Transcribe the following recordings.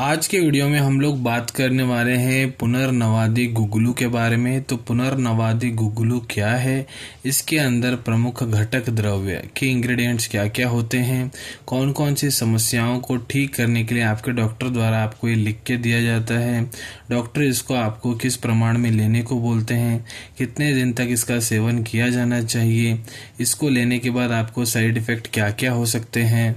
आज के वीडियो में हम लोग बात करने वाले हैं पुनर्नवादी गुगलू के बारे में तो पुनर्नवादी गुगलू क्या है इसके अंदर प्रमुख घटक द्रव्य के इंग्रेडिएंट्स क्या क्या होते हैं कौन कौन सी समस्याओं को ठीक करने के लिए आपके डॉक्टर द्वारा आपको ये लिख के दिया जाता है डॉक्टर इसको आपको किस प्रमाण में लेने को बोलते हैं कितने दिन तक इसका सेवन किया जाना चाहिए इसको लेने के बाद आपको साइड इफ़ेक्ट क्या क्या हो सकते हैं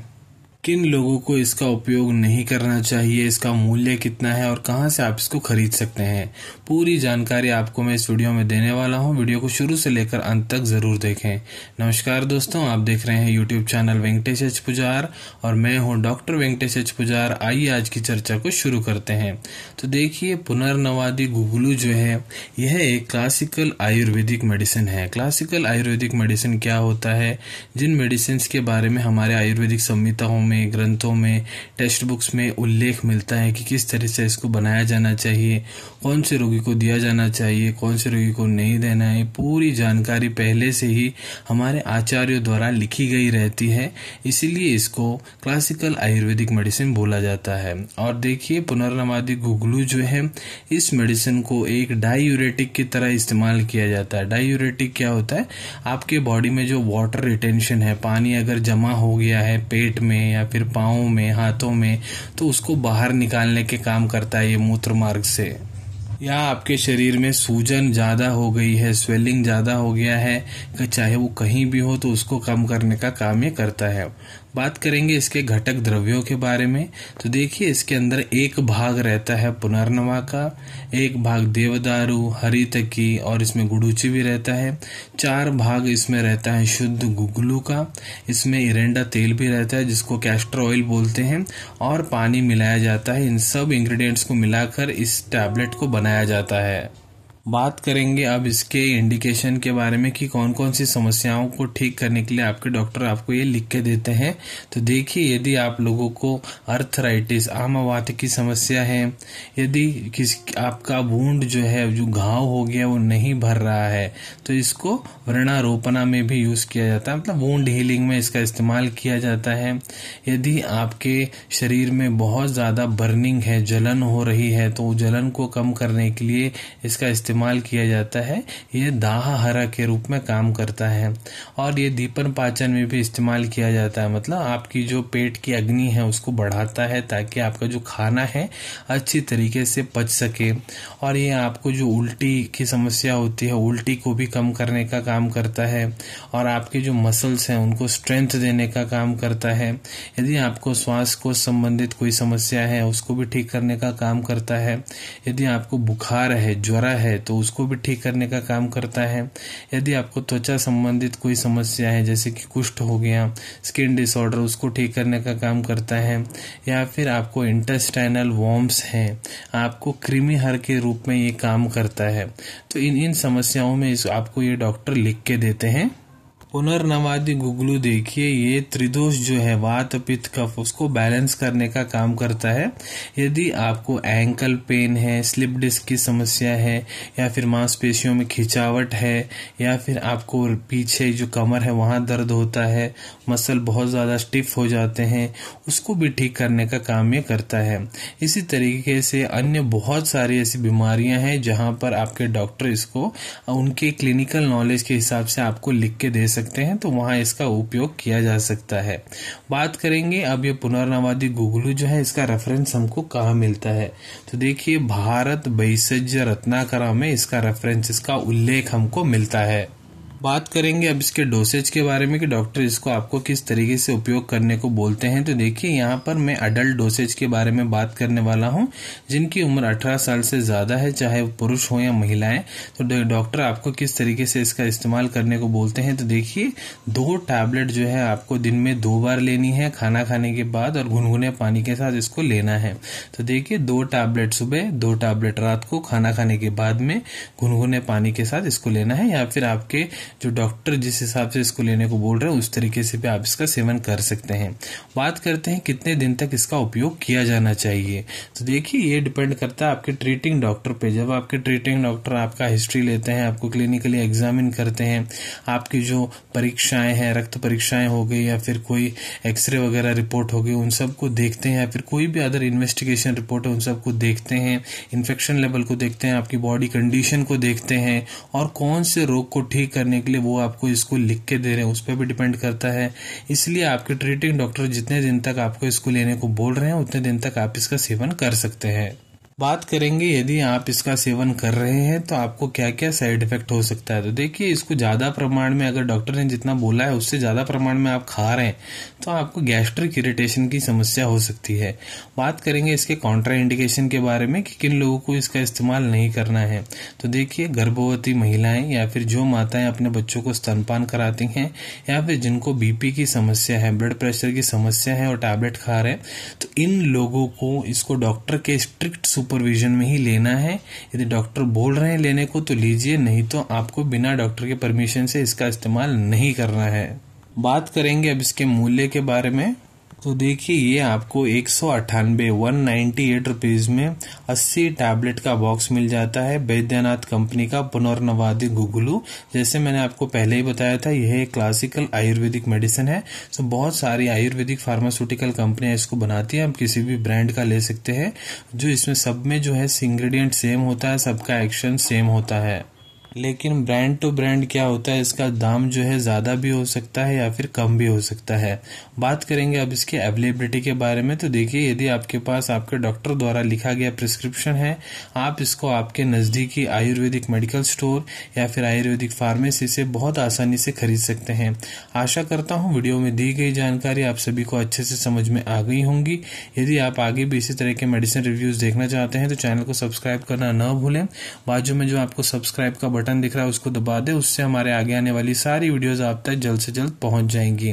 किन लोगों को इसका उपयोग नहीं करना चाहिए इसका मूल्य कितना है और कहाँ से आप इसको खरीद सकते हैं पूरी जानकारी आपको मैं इस वीडियो में देने वाला हूँ वीडियो को शुरू से लेकर अंत तक ज़रूर देखें नमस्कार दोस्तों आप देख रहे हैं YouTube channel Venkatesh H Pujar और मैं हूँ डॉक्टर वेंकटेश एच पुजार आइए आज की चर्चा को शुरू करते हैं तो देखिए पुनर्नवादी गुगलू जो है यह एक क्लासिकल आयुर्वेदिक मेडिसिन है क्लासिकल आयुर्वेदिक मेडिसिन क्या होता है जिन मेडिसिन के बारे में हमारे आयुर्वेदिक संहिताओं में में ग्रंथों में टेक्स्ट बुक्स में उल्लेख मिलता है कि किस तरह से इसको बनाया जाना चाहिए कौन से रोगी को दिया जाना चाहिए कौन से रोगी को नहीं देना है पूरी जानकारी पहले से ही हमारे आचार्यों द्वारा लिखी गई रहती है इसीलिए इसको क्लासिकल आयुर्वेदिक मेडिसिन बोला जाता है और देखिए पुनर्नवादी गुगलू जो है इस मेडिसिन को एक डायूरेटिक की तरह इस्तेमाल किया जाता है डायूरेटिक क्या होता है आपके बॉडी में जो वाटर रिटेंशन है पानी अगर जमा हो गया है पेट में या फिर पाँव में हाथों में तो उसको बाहर निकालने के काम करता है ये मूत्र मार्ग से या आपके शरीर में सूजन ज़्यादा हो गई है स्वेलिंग ज़्यादा हो गया है चाहे वो कहीं भी हो तो उसको कम करने का काम ये करता है बात करेंगे इसके घटक द्रव्यों के बारे में तो देखिए इसके अंदर एक भाग रहता है पुनर्नवा का एक भाग देवदारू हरितकी और इसमें गुडूची भी रहता है चार भाग इसमें रहता है शुद्ध गुगलू का इसमें इरेंडा तेल भी रहता है जिसको कैस्टर ऑयल बोलते हैं और पानी मिलाया जाता है इन सब इंग्रेडिएंट्स को मिलाकर इस टैबलेट को बना मनाया जाता है बात करेंगे अब इसके इंडिकेशन के बारे में कि कौन कौन सी समस्याओं को ठीक करने के लिए आपके डॉक्टर आपको ये लिख के देते हैं तो देखिए यदि आप लोगों को अर्थराइटिस आमावात की समस्या है यदि किस आपका बूंद जो है जो घाव हो गया वो नहीं भर रहा है तो इसको वृणारोपणा में भी यूज़ किया जाता है मतलब बूंद हीलिंग में इसका इस्तेमाल किया जाता है यदि आपके शरीर में बहुत ज़्यादा बर्निंग है जलन हो रही है तो जलन को कम करने के लिए इसका इस्तेमाल इस्तेमाल किया जाता है ये दाह हरा के रूप में काम करता है और ये दीपन पाचन में भी इस्तेमाल किया जाता है मतलब आपकी जो पेट की अग्नि है उसको बढ़ाता है ताकि आपका जो खाना है अच्छी तरीके से पच सके और ये आपको जो उल्टी की समस्या होती है उल्टी को भी कम करने का काम करता है और आपके जो मसल्स हैं उनको स्ट्रेंथ देने का काम करता है यदि आपको श्वास को संबंधित कोई समस्या है उसको भी ठीक करने का काम करता है यदि आपको बुखार है ज्वरा है तो उसको भी ठीक करने का काम करता है यदि आपको त्वचा संबंधित कोई समस्या है जैसे कि कुष्ठ हो गया स्किन डिसऑर्डर उसको ठीक करने का काम करता है या फिर आपको इंटेस्टाइनल वॉम्स हैं आपको क्रीमी हर के रूप में ये काम करता है तो इन इन समस्याओं में इस आपको ये डॉक्टर लिख के देते हैं पुनर्नवादी गुगलू देखिए ये त्रिदोष जो है वात पित्त कफ उसको बैलेंस करने का काम करता है यदि आपको एंकल पेन है स्लिप डिस्क की समस्या है या फिर मांसपेशियों में खिंचावट है या फिर आपको पीछे जो कमर है वहाँ दर्द होता है मसल बहुत ज़्यादा स्टिफ हो जाते हैं उसको भी ठीक करने का काम ये करता है इसी तरीके से अन्य बहुत सारी ऐसी बीमारियाँ हैं जहाँ पर आपके डॉक्टर इसको उनके क्लिनिकल नॉलेज के हिसाब से आपको लिख के दे सकते सकते हैं तो वहाँ इसका उपयोग किया जा सकता है बात करेंगे अब ये पुनर्नवादी गुगलू जो है इसका रेफरेंस हमको कहाँ मिलता है तो देखिए भारत बैसज रत्नाकरा में इसका रेफरेंस इसका उल्लेख हमको मिलता है बात करेंगे अब इसके डोसेज के बारे में कि डॉक्टर इसको आपको किस तरीके से उपयोग करने को बोलते हैं तो देखिए यहाँ पर मैं अडल्ट डोसेज के बारे में बात करने वाला हूँ जिनकी उम्र 18 साल से ज़्यादा है चाहे वो पुरुष हो या महिलाएं तो डॉक्टर आपको किस तरीके से इसका इस्तेमाल करने को बोलते हैं तो देखिए दो टैबलेट जो है आपको दिन में दो बार लेनी है खाना खाने के बाद और गुनगुने पानी के साथ इसको लेना है तो देखिए दो टैबलेट सुबह दो टैबलेट रात को खाना खाने के बाद में गुनगुने पानी के साथ इसको लेना है या फिर आपके जो डॉक्टर जिस हिसाब से इसको लेने को बोल रहे हैं उस तरीके से भी आप इसका सेवन कर सकते हैं बात करते हैं कितने दिन तक इसका उपयोग किया जाना चाहिए तो देखिए ये डिपेंड करता है आपके ट्रीटिंग डॉक्टर पे जब आपके ट्रीटिंग डॉक्टर आपका हिस्ट्री लेते हैं आपको क्लिनिकली एग्जामिन करते हैं आपकी जो परीक्षाएं हैं रक्त परीक्षाएं हो गई या फिर कोई एक्सरे वगैरह रिपोर्ट हो गई उन सबको देखते हैं या फिर कोई भी अदर इन्वेस्टिगेशन रिपोर्ट है उन सबको देखते हैं इन्फेक्शन लेवल को देखते हैं आपकी बॉडी कंडीशन को देखते हैं और कौन से रोग को ठीक करने करने के लिए वो आपको इसको लिख के दे रहे हैं उस पर भी डिपेंड करता है इसलिए आपके ट्रीटिंग डॉक्टर जितने दिन तक आपको इसको लेने को बोल रहे हैं उतने दिन तक आप इसका सेवन कर सकते हैं बात करेंगे यदि आप इसका सेवन कर रहे हैं तो आपको क्या क्या साइड इफेक्ट हो सकता है तो देखिए इसको ज़्यादा प्रमाण में अगर डॉक्टर ने जितना बोला है उससे ज़्यादा प्रमाण में आप खा रहे हैं तो आपको गैस्ट्रिक इरिटेशन की समस्या हो सकती है बात करेंगे इसके कॉन्ट्रा इंडिकेशन के बारे में कि किन लोगों को इसका इस्तेमाल नहीं करना है तो देखिए गर्भवती महिलाएं या फिर जो माताएं अपने बच्चों को स्तनपान कराती हैं या फिर जिनको बीपी की समस्या है ब्लड प्रेशर की समस्या है और टैबलेट खा रहे हैं तो इन लोगों को इसको डॉक्टर के स्ट्रिक्ट सुपरविजन में ही लेना है यदि डॉक्टर बोल रहे हैं लेने को तो लीजिए नहीं तो आपको बिना डॉक्टर के परमिशन से इसका इस्तेमाल नहीं करना है बात करेंगे अब इसके मूल्य के बारे में तो देखिए ये आपको एक सौ अट्ठानबे वन नाइन्टी एट रुपीज़ में अस्सी टैबलेट का बॉक्स मिल जाता है बैद्यनाथ कंपनी का पुनर्नवादी गुगलू जैसे मैंने आपको पहले ही बताया था यह एक क्लासिकल आयुर्वेदिक मेडिसिन है सो तो बहुत सारी आयुर्वेदिक फार्मास्यूटिकल कंपनियाँ इसको बनाती हैं आप किसी भी ब्रांड का ले सकते हैं जो इसमें सब में जो है इंग्रेडिएंट सेम होता है सबका एक्शन सेम होता है लेकिन ब्रांड टू ब्रांड क्या होता है इसका दाम जो है ज़्यादा भी हो सकता है या फिर कम भी हो सकता है बात करेंगे अब इसके अवेलेबिलिटी के बारे में तो देखिए यदि आपके पास आपके डॉक्टर द्वारा लिखा गया प्रिस्क्रिप्शन है आप इसको आपके नज़दीकी आयुर्वेदिक मेडिकल स्टोर या फिर आयुर्वेदिक फार्मेसी से बहुत आसानी से खरीद सकते हैं आशा करता हूँ वीडियो में दी गई जानकारी आप सभी को अच्छे से समझ में आ गई होंगी यदि आप आगे भी इसी तरह के मेडिसिन रिव्यूज़ देखना चाहते हैं तो चैनल को सब्सक्राइब करना न भूलें बाजू में जो आपको सब्सक्राइब का बटन बटन दिख रहा है उसको दबा दें उससे हमारे आगे आने वाली सारी वीडियोज़ आप तक जल्द से जल्द पहुँच जाएंगी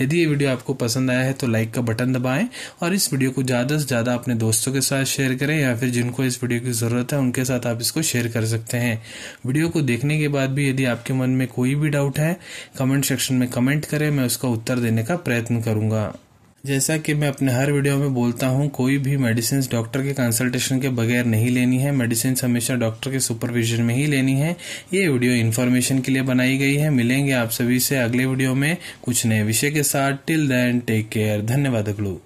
यदि ये वीडियो आपको पसंद आया है तो लाइक का बटन दबाएँ और इस वीडियो को ज़्यादा से ज़्यादा अपने दोस्तों के साथ शेयर करें या फिर जिनको इस वीडियो की ज़रूरत है उनके साथ आप इसको शेयर कर सकते हैं वीडियो को देखने के बाद भी यदि आपके मन में कोई भी डाउट है कमेंट सेक्शन में कमेंट करें मैं उसका उत्तर देने का प्रयत्न करूँगा जैसा कि मैं अपने हर वीडियो में बोलता हूँ कोई भी मेडिसिन डॉक्टर के कंसल्टेशन के बगैर नहीं लेनी है मेडिसिन हमेशा डॉक्टर के सुपरविजन में ही लेनी है ये वीडियो इन्फॉर्मेशन के लिए बनाई गई है मिलेंगे आप सभी से अगले वीडियो में कुछ नए विषय के साथ टिल देन टेक केयर धन्यवाद अगलू